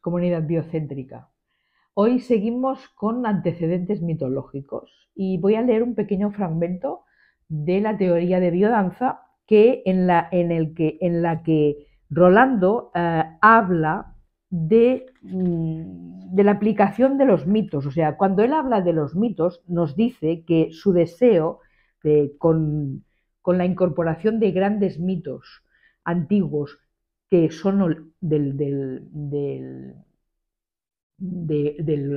comunidad biocéntrica. Hoy seguimos con antecedentes mitológicos y voy a leer un pequeño fragmento de la teoría de biodanza que en la, en el que, en la que Rolando eh, habla de, mm, de, la aplicación de los mitos. O sea, cuando él habla de los mitos, nos dice que su deseo con, con la incorporación de grandes mitos antiguos que son de,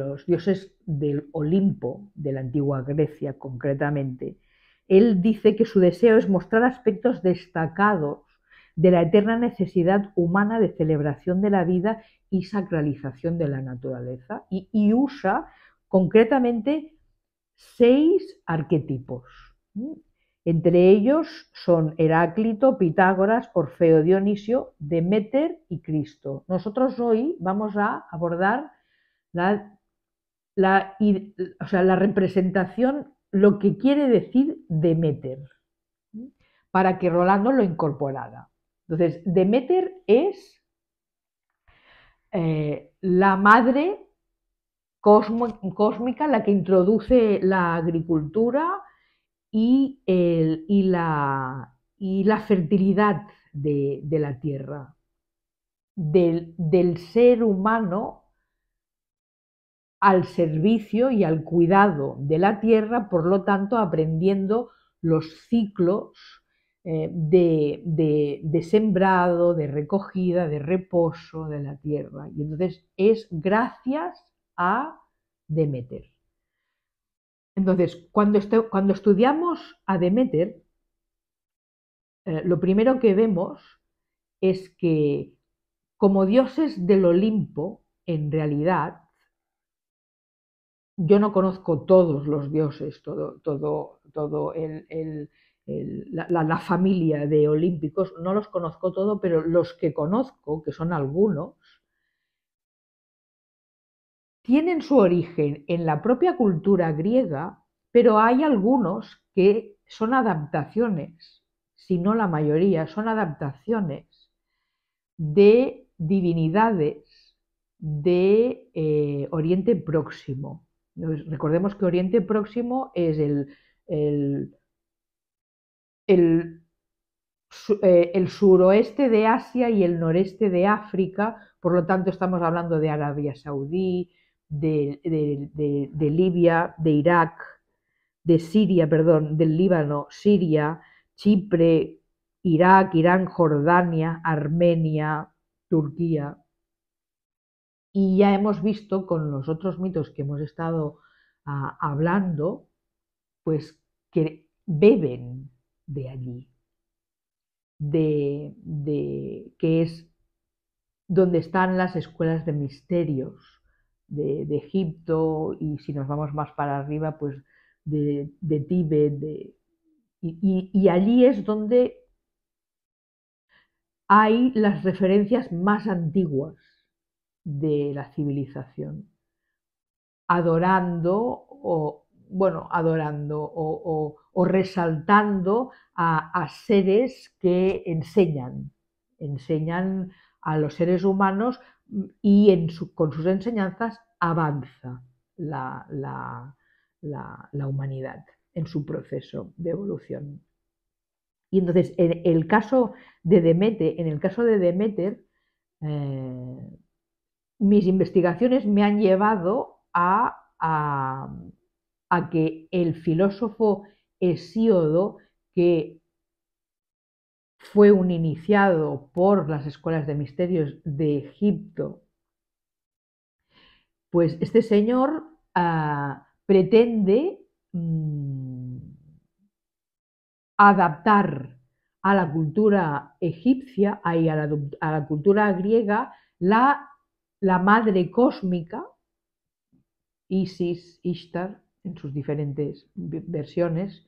los dioses del Olimpo, de la antigua Grecia concretamente, él dice que su deseo es mostrar aspectos destacados de la eterna necesidad humana de celebración de la vida y sacralización de la naturaleza, y usa concretamente seis arquetipos. Entre ellos son Heráclito, Pitágoras, Orfeo, Dionisio, Demeter y Cristo. Nosotros hoy vamos a abordar la, representación, lo que quiere decir Demeter, para que Rolando lo incorporara. Entonces, Demeter es eh, la madre cósmica, la que introduce la agricultura, y, la, fertilidad de, la tierra, del, ser humano al servicio y al cuidado de la tierra, por lo tanto aprendiendo los ciclos eh, de, de sembrado, de recogida, de reposo de la tierra. Y entonces es gracias a Demeter. Entonces, cuando, cuando estudiamos a Demeter, eh, lo primero que vemos es que como dioses del Olimpo, en realidad, yo no conozco todos los dioses, todo, todo, la, la, familia de olímpicos, no los conozco todo, pero los que conozco, que son algunos, tienen su origen en la propia cultura griega, pero hay algunos que son adaptaciones, si no la mayoría, son adaptaciones de divinidades de eh, Oriente Próximo. Recordemos que Oriente Próximo es eh, el suroeste de Asia y el noreste de África, por lo tanto estamos hablando de Arabia Saudí, de, Libia, de Irak, de Siria, perdón, del Líbano, Siria, Chipre, Irak, Irán, Jordania, Armenia, Turquía. Y ya hemos visto con los otros mitos que hemos estado ah, hablando, pues que beben de allí, de, de que es donde están las escuelas de misterios, de, Egipto y si nos vamos más para arriba, pues de, de Tíbet. y, allí es donde hay las referencias más antiguas de la civilización, adorando o, bueno, adorando o, resaltando a, a, seres que enseñan, enseñan a los seres humanos y con sus enseñanzas avanza la, humanidad en su proceso de evolución. Y entonces, en el caso de Demeter, en el caso de Demeter, eh, mis investigaciones me han llevado a, a, que el filósofo Hesíodo, que fue un iniciado por las escuelas de misterios de Egipto, pues este señor ah, pretende mm, adaptar a la cultura egipcia y a, la, cultura griega la, madre cósmica, Isis, Ishtar, en sus diferentes versiones,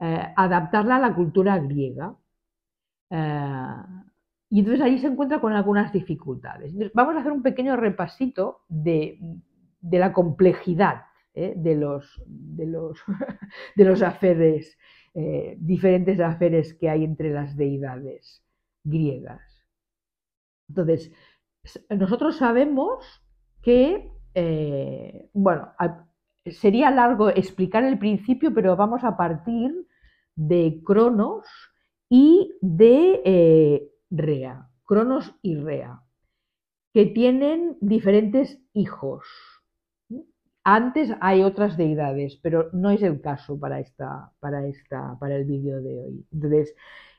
eh, adaptarla a la cultura griega. Eh, y entonces allí se encuentra con algunas dificultades. Vamos a hacer un pequeño repasito de, la complejidad ¿eh? de, los, de, los, aferes, eh, diferentes aferes que hay entre las deidades griegas. Entonces, nosotros sabemos que, bueno, sería largo explicar el principio, pero vamos a partir de Cronos, y de eh, Rea, Cronos y Rea, que tienen diferentes hijos. Antes hay otras deidades, pero no es el caso para, esta, para, esta, para el vídeo de hoy. Entonces,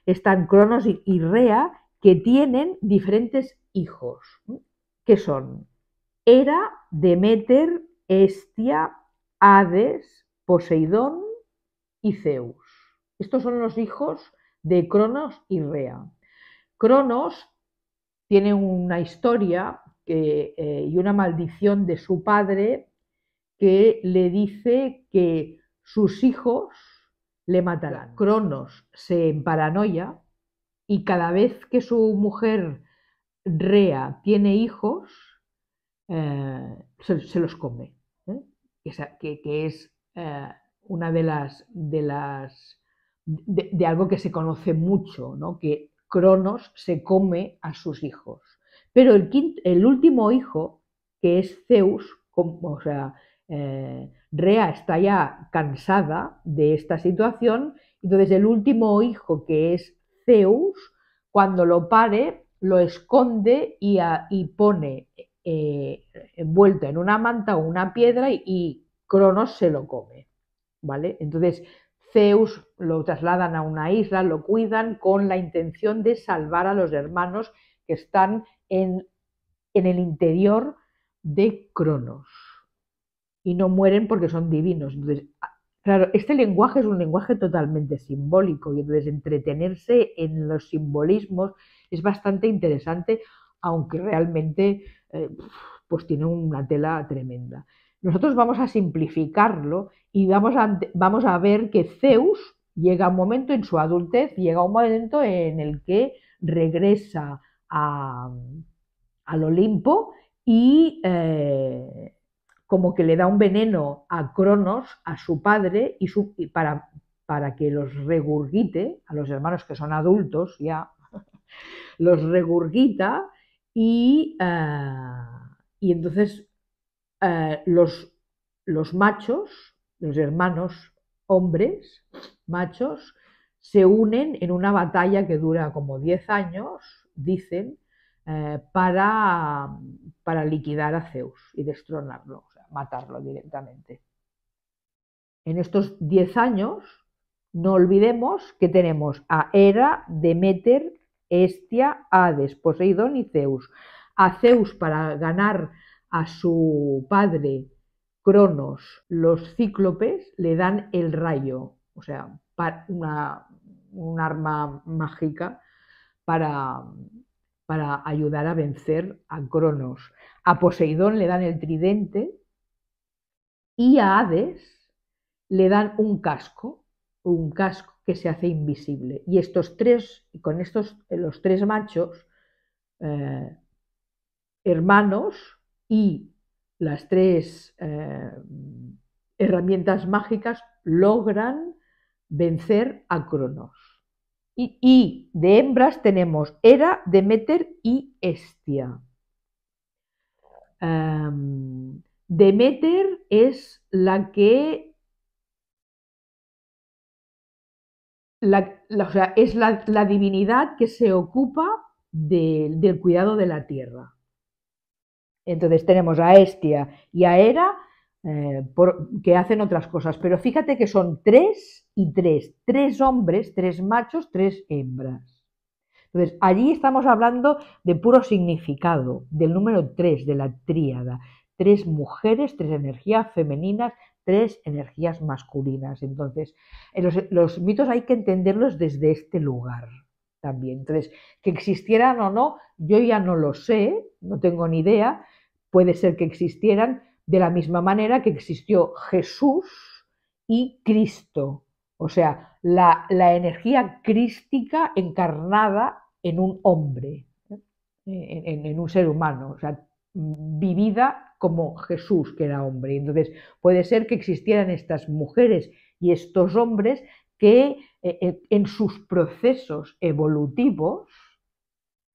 están Cronos y, Rea, que tienen diferentes hijos, que son Hera, Demeter, Estia, Hades, Poseidón y Zeus. Estos son los hijos de Cronos y Rea. Cronos tiene una historia eh, y una maldición de su padre que le dice que sus hijos le matarán. Cronos se paranoia y cada vez que su mujer Rea tiene hijos, eh, se, los come. ¿eh? Que, que, es una de las, de las de, algo que se conoce mucho, ¿no? que Cronos se come a sus hijos. Pero el, último hijo, que es Zeus, o sea, eh, Rea está ya cansada de esta situación, entonces el último hijo, que es Zeus, cuando lo pare, lo esconde y, pone eh, envuelto en una manta o una piedra y, y Cronos se lo come. ¿Vale? Entonces, Zeus lo trasladan a una isla, lo cuidan con la intención de salvar a los hermanos que están en, el interior de Cronos. Y no mueren porque son divinos. claro, este lenguaje es un lenguaje totalmente simbólico y entonces entretenerse en los simbolismos es bastante interesante, aunque realmente eh, pues tiene una tela tremenda. Nosotros vamos a simplificarlo y vamos a, vamos a ver que Zeus llega un momento en su adultez, llega un momento en el que regresa al Olimpo y eh, como que le da un veneno a Cronos, a su padre, y, para, para que los regurgite, a los hermanos que son adultos ya, los regurgita y, eh, y entonces eh, los, los machos, los hermanos hombres, machos, se unen en una batalla que dura como 10 años, dicen, eh, para, para, liquidar a Zeus y destronarlo, o sea, matarlo directamente. En estos 10 años, no olvidemos que tenemos a Hera, Demeter, Estia, Hades, Poseidón y Zeus. A Zeus para ganar a su padre Cronos, los cíclopes le dan el rayo, o sea, una, un arma mágica para, para ayudar a vencer a Cronos. A Poseidón le dan el tridente y a Hades le dan un casco, un casco que se hace invisible. Y estos tres, con estos, los tres machos eh, hermanos, y las tres eh, herramientas mágicas logran vencer a Cronos. Y, de hembras tenemos Hera, Demeter y Estia. Em, Demeter es la que es la, divinidad que se ocupa del cuidado de la tierra. Entonces tenemos a Estia y a Hera eh, que hacen otras cosas, pero fíjate que son tres y tres, tres hombres, tres machos, tres hembras. Entonces allí estamos hablando de puro significado, del número tres, de la tríada, tres mujeres, tres energías femeninas, tres energías masculinas. Entonces, los mitos hay que entenderlos desde este lugar también. Entonces, que existieran o no, yo ya no lo sé, no tengo ni idea, Puede ser que existieran de la misma manera que existió Jesús y Cristo. O sea, la, energía crística encarnada en un hombre, en, un ser humano, o sea, vivida como Jesús, que era hombre. Entonces, puede ser que existieran estas mujeres y estos hombres que eh, eh, en sus procesos evolutivos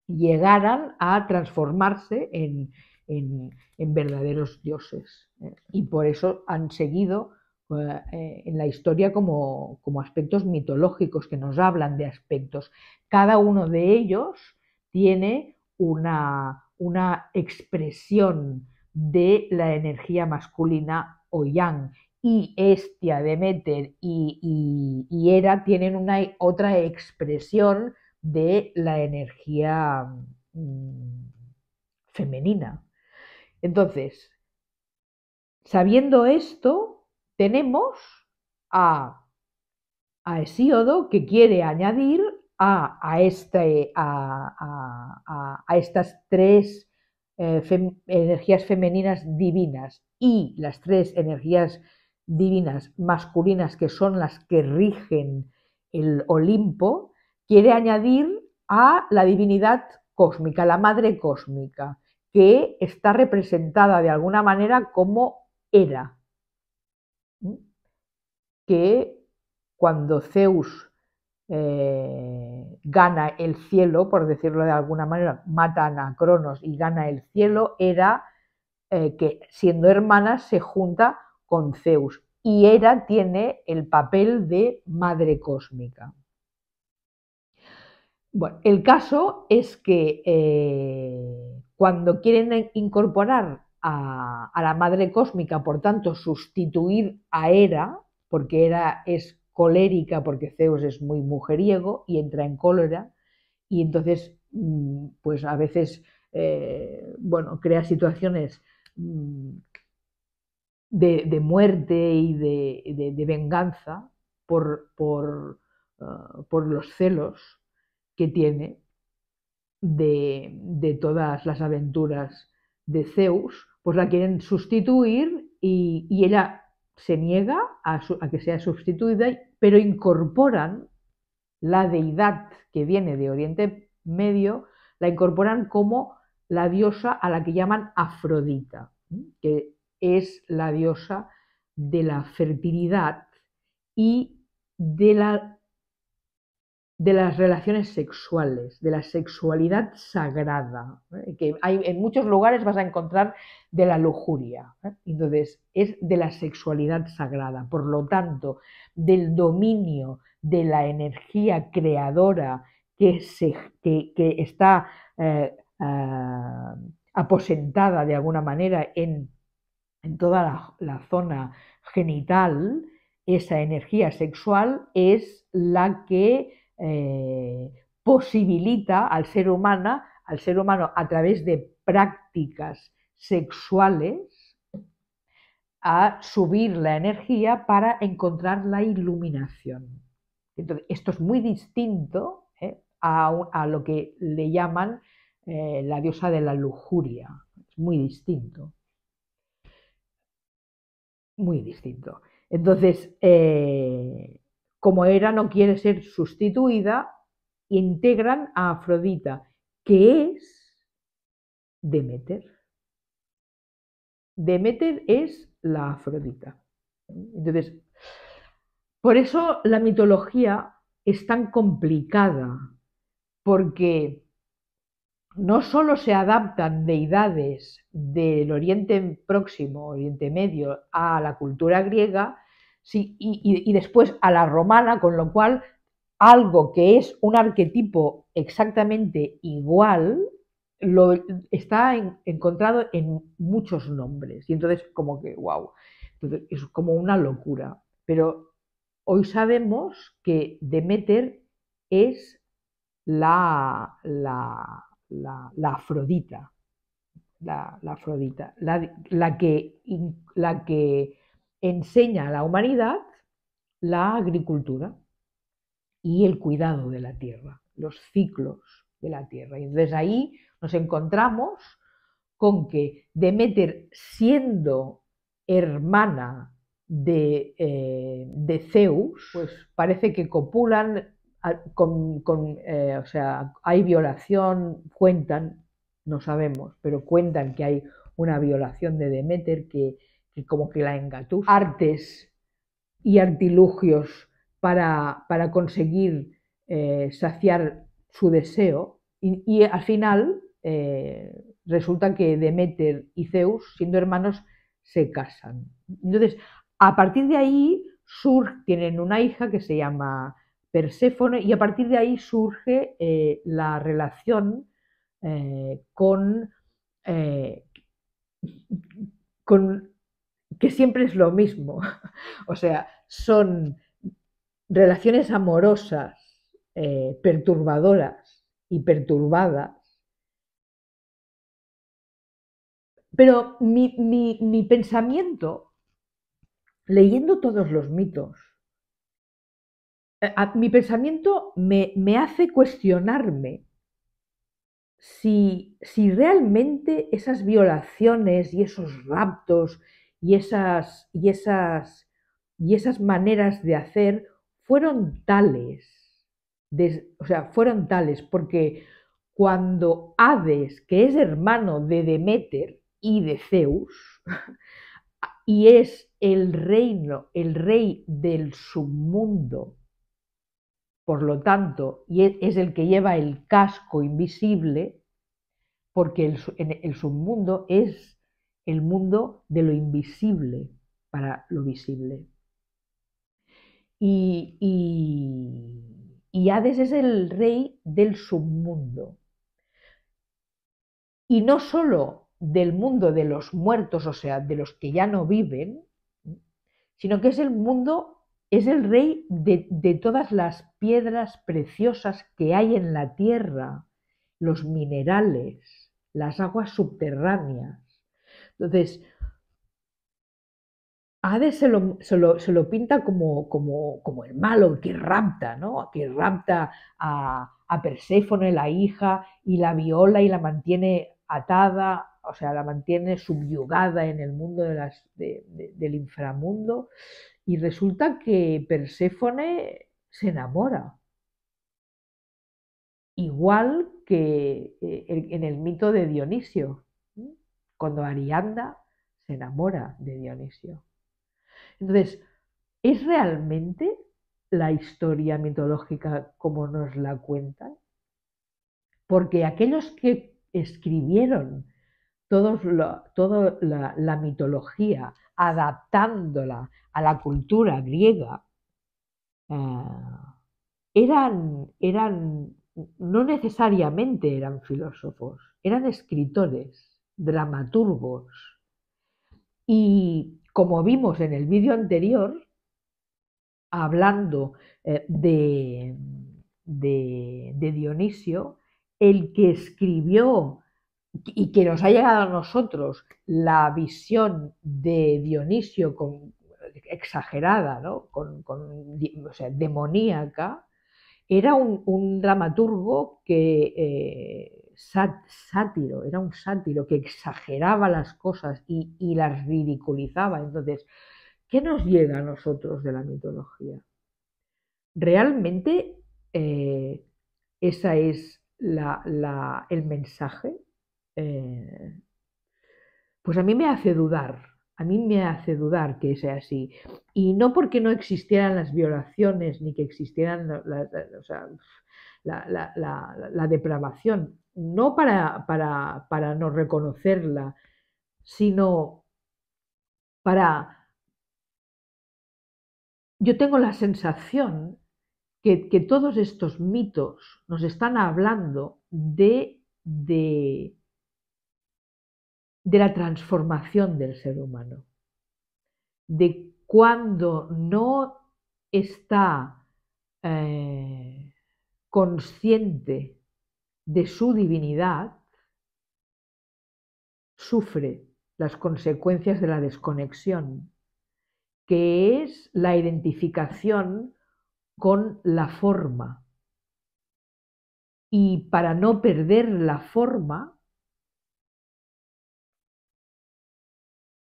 llegaran a transformarse en, en, verdaderos dioses. ¿eh? Y por eso han seguido eh, eh, en la historia como, aspectos mitológicos que nos hablan de aspectos. Cada uno de ellos tiene una, expresión de la energía masculina o yang. Y Estia, Demeter y, y, y Hera tienen una e, otra expresión de la energía mm, femenina. Entonces, sabiendo esto, tenemos a, a Hesíodo que quiere añadir a, a, este, a, estas tres eh, energías femeninas divinas y las tres energías divinas masculinas que son las que rigen el Olimpo, quiere añadir a la divinidad cósmica, la madre cósmica que está representada de alguna manera como Hera, que cuando Zeus eh, gana el cielo, por decirlo de alguna manera, mata a Cronos y gana el cielo, Era eh, que siendo hermana, se junta con Zeus. Y Hera tiene el papel de madre cósmica. Bueno, el caso es que eh, cuando quieren incorporar a, la madre cósmica, por tanto, sustituir a Hera, porque Hera es colérica, porque Zeus es muy mujeriego y entra en cólera, y entonces, mm, pues a veces, eh, bueno, crea situaciones mm, de, muerte y de, venganza por, ah, por los celos que tiene de, todas las aventuras de Zeus, pues la quieren sustituir y, ella se niega a, que sea sustituida, pero incorporan la deidad que viene de Oriente Medio, la incorporan como la diosa a la que llaman Afrodita, que es la diosa de la fertilidad y de la de las relaciones sexuales, de la sexualidad sagrada, ¿eh? que hay, en muchos lugares vas a encontrar de la lujuria. ¿eh? Entonces, es de la sexualidad sagrada, por lo tanto, del dominio de la energía creadora que, se, que, está eh, ah, aposentada de alguna manera en, toda la zona genital, esa energía sexual es la que eh, posibilita al ser, humano al ser humano a través de prácticas sexuales a subir la energía para encontrar la iluminación. Entonces, esto es muy distinto ¿eh? a, lo que le llaman eh, la diosa de la lujuria. Es muy distinto. Muy distinto. Entonces, como era no quiere ser sustituida, integran a Afrodita, que es Demeter. Demeter es la Afrodita. Entonces, por eso la mitología es tan complicada, porque no solo se adaptan deidades del Oriente Próximo, Oriente Medio, a la cultura griega, sí, y, después a la romana, con lo cual algo que es un arquetipo exactamente igual lo, está encontrado en muchos nombres. Y entonces, como que, wow, es como una locura. Pero hoy sabemos que Demeter es la, la, la, la Afrodita, la, Afrodita, la, que, la que enseña a la humanidad la agricultura y el cuidado de la tierra, los ciclos de la tierra. Y desde ahí nos encontramos con que Demeter, siendo hermana de, eh, Zeus, pues parece que copulan con, eh, o sea, hay violación, cuentan, no sabemos, pero cuentan que hay una violación de Demeter que como que la engatus, Artes y artilugios para, conseguir eh, saciar su deseo y, al final eh, resulta que Demeter y Zeus, siendo hermanos, se casan. Entonces, a partir de ahí sur, tienen una hija que se llama Perséfone y a partir de ahí surge eh, la relación con, con que siempre es lo mismo. O sea, son relaciones amorosas, eh, perturbadoras y perturbadas. Pero mi, pensamiento, leyendo todos los mitos, eh, mi pensamiento me, me hace cuestionarme si, si, realmente esas violaciones y esos raptos y esas, y esas, y esas maneras de hacer fueron tales, o sea, fueron tales porque cuando Hades, que es hermano de Demeter y de Zeus, y es el reino, el rey del submundo, por lo tanto, y es el que lleva el casco invisible, porque el submundo es el mundo de lo invisible para lo visible. Y, Hades es el rey del submundo. Y no solo del mundo de los muertos, o sea, de los que ya no viven, sino que es el mundo es el rey de, de, todas las piedras preciosas que hay en la tierra, los minerales, las aguas subterráneas, entonces, Hades se lo, pinta como, como, el malo, que rapta, ¿no? Que rapta a, Perséfone, la hija, y la viola y la mantiene atada, o sea, la mantiene subyugada en el mundo de las, del inframundo. Y resulta que Perséfone se enamora. Igual que eh, en el mito de Dionisio cuando Arianda se enamora de Dionisio. Entonces, ¿es realmente la historia mitológica como nos la cuentan? Porque aquellos que escribieron toda la, mitología, adaptándola a la cultura griega, eh, eran, no necesariamente eran filósofos, eran escritores dramaturgos. Y como vimos en el vídeo anterior, hablando eh, de, de, Dionisio, el que escribió y que nos ha llegado a nosotros la visión de Dionisio con, exagerada, ¿no? con, demoníaca, era un, dramaturgo que eh, sátiro, era un sátiro que exageraba las cosas y, las ridiculizaba. Entonces, ¿qué nos llega a nosotros de la mitología? ¿Realmente eh, esa es la, el mensaje? Eh, pues a mí me hace dudar a mí me hace dudar que sea así. Y no porque no existieran las violaciones ni que existieran la, depravación, no para, para, no reconocerla, sino para... Yo tengo la sensación que, que todos estos mitos nos están hablando de de la transformación del ser humano, de cuando no está eh, consciente de su divinidad, sufre las consecuencias de la desconexión, que es la identificación con la forma. Y para no perder la forma,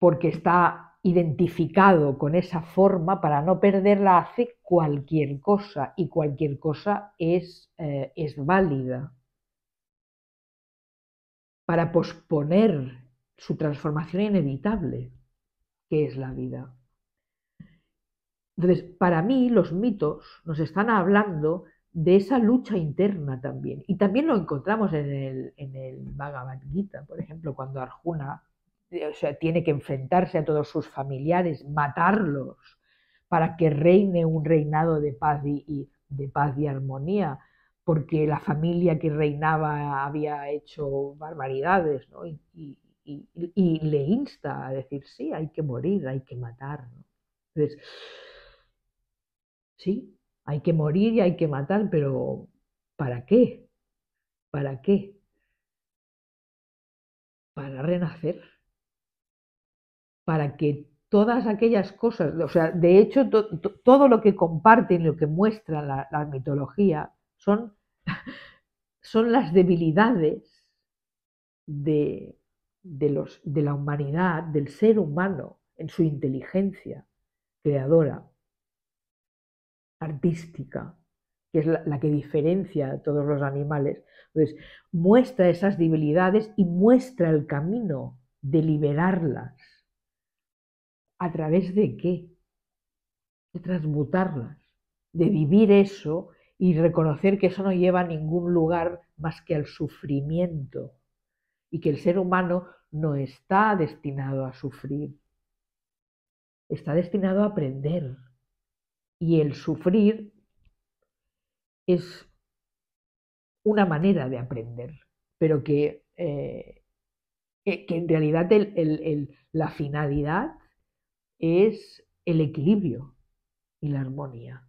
porque está identificado con esa forma, para no perderla hace cualquier cosa y cualquier cosa es, eh, es válida. Para posponer su transformación inevitable, que es la vida. Entonces, para mí los mitos nos están hablando de esa lucha interna también. Y también lo encontramos en el, en el Bhagavad Gita, por ejemplo, cuando Arjuna sea, tiene que enfrentarse a todos sus familiares, matarlos, para que reine un reinado de paz y, de paz y armonía, porque la familia que reinaba había hecho barbaridades, Y, y, le insta a decir, sí, hay que morir, hay que matar. Entonces, sí, hay que morir y hay que matar, pero ¿para qué? ¿Para qué? Para renacer para que todas aquellas cosas, o sea, de hecho, todo lo que comparten, lo que muestra la, mitología, son, son, las debilidades de, la humanidad, del ser humano, en su inteligencia creadora, artística, que es la, la, que diferencia a todos los animales. Entonces, muestra esas debilidades y muestra el camino de liberarlas ¿A través de qué? De transmutarlas, de vivir eso y reconocer que eso no lleva a ningún lugar más que al sufrimiento y que el ser humano no está destinado a sufrir, está destinado a aprender. Y el sufrir es una manera de aprender, pero que, eh, que, en realidad la finalidad es el equilibrio y la armonía.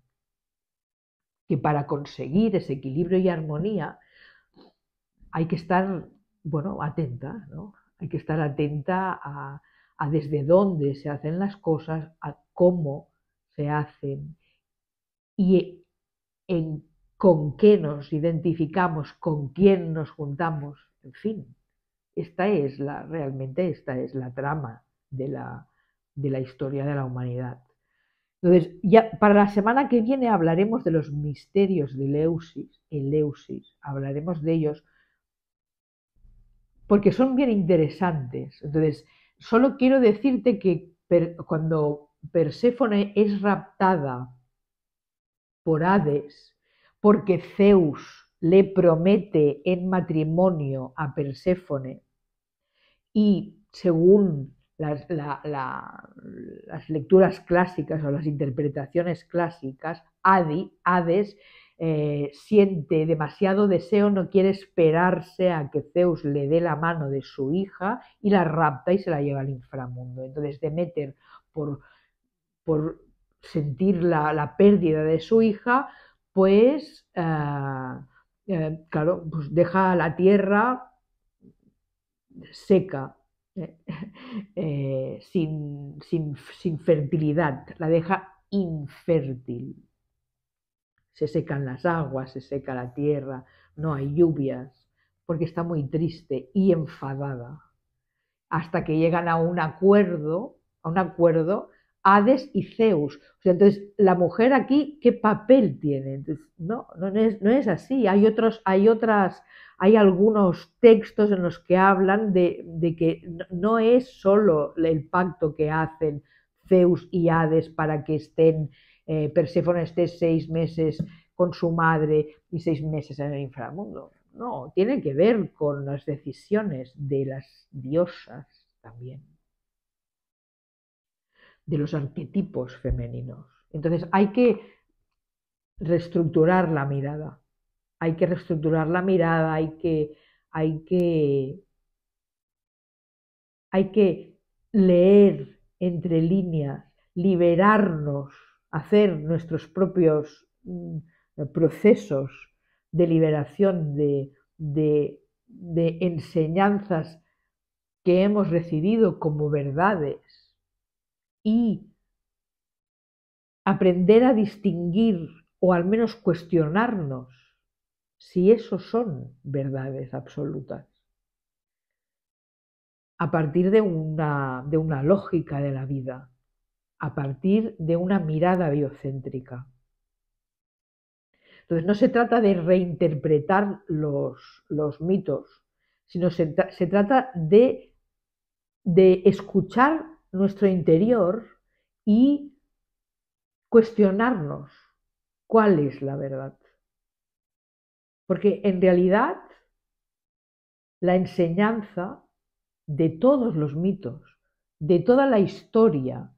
Que para conseguir ese equilibrio y armonía hay que estar, bueno, atenta, ¿no? Hay que estar atenta a, desde dónde se hacen las cosas, a cómo se hacen y en con qué nos identificamos, con quién nos juntamos, en fin. Esta es la, realmente esta es la trama de la, de la historia de la humanidad. Entonces, ya para la semana que viene hablaremos de los misterios de Leusis, Eleusis, hablaremos de ellos porque son bien interesantes. Entonces, solo quiero decirte que cuando Perséfone es raptada por Hades, porque Zeus le promete en matrimonio a Perséfone y según las, lecturas clásicas o las interpretaciones clásicas, Adi, Hades, eh, siente demasiado deseo, no quiere esperarse a que Zeus le dé la mano de su hija y la rapta y se la lleva al inframundo. Entonces Demeter, por, por sentir la, pérdida de su hija, pues, eh, eh, claro, pues deja la tierra seca, Eh, sin, sin, sin fertilidad, la deja infértil. Se secan las aguas, se seca la tierra, no hay lluvias, porque está muy triste y enfadada. Hasta que llegan a un acuerdo, a un acuerdo Hades y Zeus. entonces, la mujer aquí, ¿qué papel tiene? no, no es, no es así. Hay, otros, hay otras hay algunos textos en los que hablan de, que no es solo el pacto que hacen Zeus y Hades para que estén, eh, esté seis meses con su madre y seis meses en el inframundo. No, tiene que ver con las decisiones de las diosas también, de los arquetipos femeninos. Entonces hay que reestructurar la mirada hay que reestructurar la mirada, hay que, hay que, hay que leer entre líneas, liberarnos, hacer nuestros propios mm, procesos de liberación de enseñanzas que hemos recibido como verdades y aprender a distinguir o al menos cuestionarnos si eso son verdades absolutas. A partir de una, de una lógica de la vida, a partir de una mirada biocéntrica. Entonces, no se trata de reinterpretar los, los mitos, sino se, trata de escuchar nuestro interior y cuestionarnos cuál es la verdad. Porque en realidad la enseñanza de todos los mitos, de toda la historia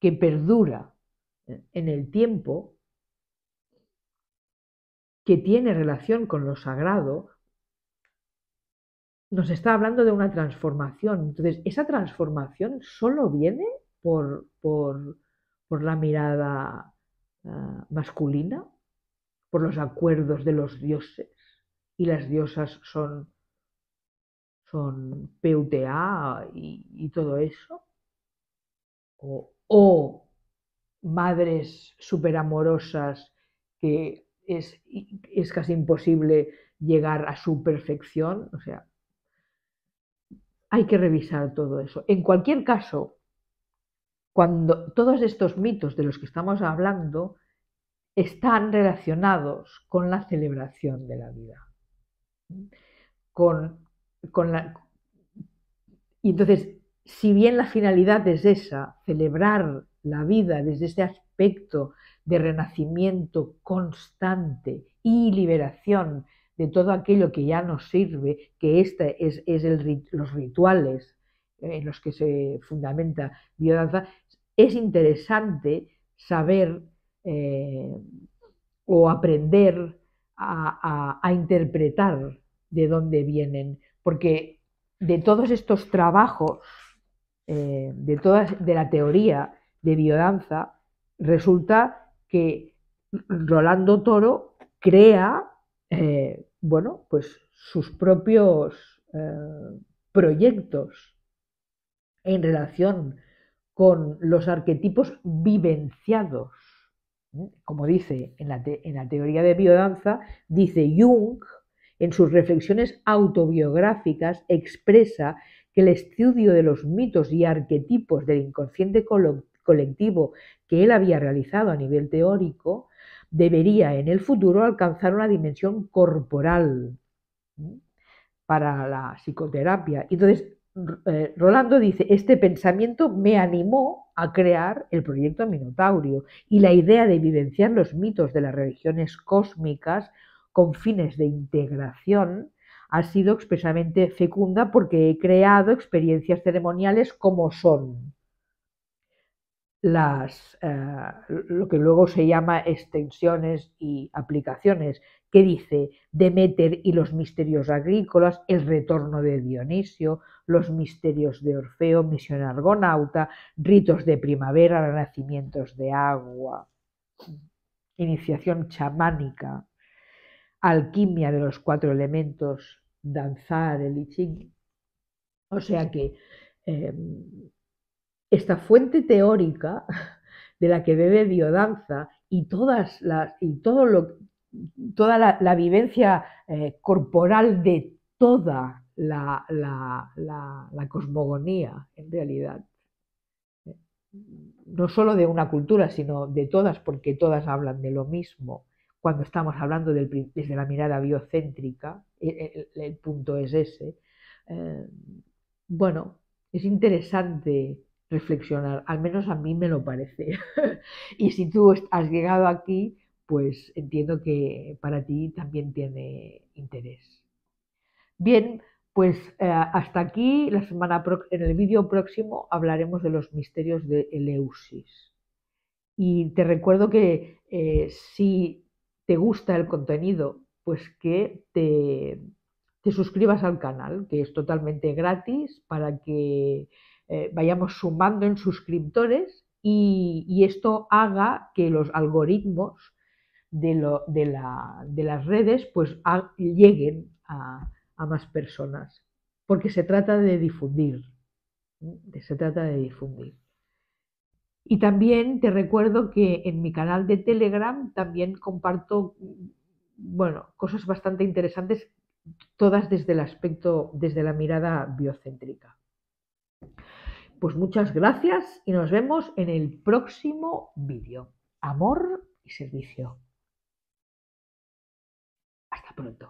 que perdura en el tiempo, que tiene relación con lo sagrado, nos está hablando de una transformación. Entonces, esa transformación solo viene por, la mirada ah, masculina, por los acuerdos de los dioses. Y las diosas son, son PUTA y, todo eso. O, madres superamorosas que es, es casi imposible llegar a su perfección. O sea, hay que revisar todo eso. En cualquier caso, cuando todos estos mitos de los que estamos hablando están relacionados con la celebración de la vida. Con, con la... Y entonces, si bien la finalidad es esa, celebrar la vida desde ese aspecto de renacimiento constante y liberación de todo aquello que ya nos sirve, que este es, los rituales en los que se fundamenta biodanza, es interesante saber eh, o aprender a, interpretar de dónde vienen, porque de todos estos trabajos, eh, de, toda de la teoría de biodanza, resulta que Rolando Toro crea, eh, bueno, pues sus propios proyectos en relación con los arquetipos vivenciados como dice en la, teoría de biodanza, dice Jung, en sus reflexiones autobiográficas, expresa que el estudio de los mitos y arquetipos del inconsciente colectivo que él había realizado a nivel teórico, debería en el futuro alcanzar una dimensión corporal para la psicoterapia. Entonces, eh, Rolando dice, este pensamiento me animó a crear el proyecto Minotaurio y la idea de vivenciar los mitos de las religiones cósmicas con fines de integración ha sido expresamente fecunda porque he creado experiencias ceremoniales como son las, eh, lo que luego se llama extensiones y aplicaciones que dice Demeter y los misterios agrícolas, el retorno de Dionisio, los misterios de Orfeo, misión argonauta, ritos de primavera, renacimientos de agua, iniciación chamánica, alquimia de los cuatro elementos, danzar, el iching. O sea que em, esta fuente teórica de la que bebe biodanza y todas las y todo lo toda la, vivencia eh, corporal de toda la, cosmogonía, en realidad. No solo de una cultura, sino de todas, porque todas hablan de lo mismo. Cuando estamos hablando desde la mirada biocéntrica, e, e, el, punto es ese. Eh, bueno, es interesante reflexionar, al menos a mí me lo parece. y si tú has llegado aquí, pues entiendo que para ti también tiene interés. Bien, pues eh, hasta aquí, la semana en el vídeo próximo hablaremos de los misterios de Eleusis. Y te recuerdo que eh, si te gusta el contenido, pues que te, suscribas al canal, que es totalmente gratis para que eh, vayamos sumando en suscriptores y, y esto haga que los algoritmos de, lo, de, las redes pues lleguen a, a más personas, porque se trata de difundir, ¿eh? se trata de difundir. Y también te recuerdo que en mi canal de Telegram también comparto, bueno, cosas bastante interesantes, todas desde el aspecto, desde la mirada biocéntrica. Pues muchas gracias y nos vemos en el próximo vídeo. Amor y servicio. pronto.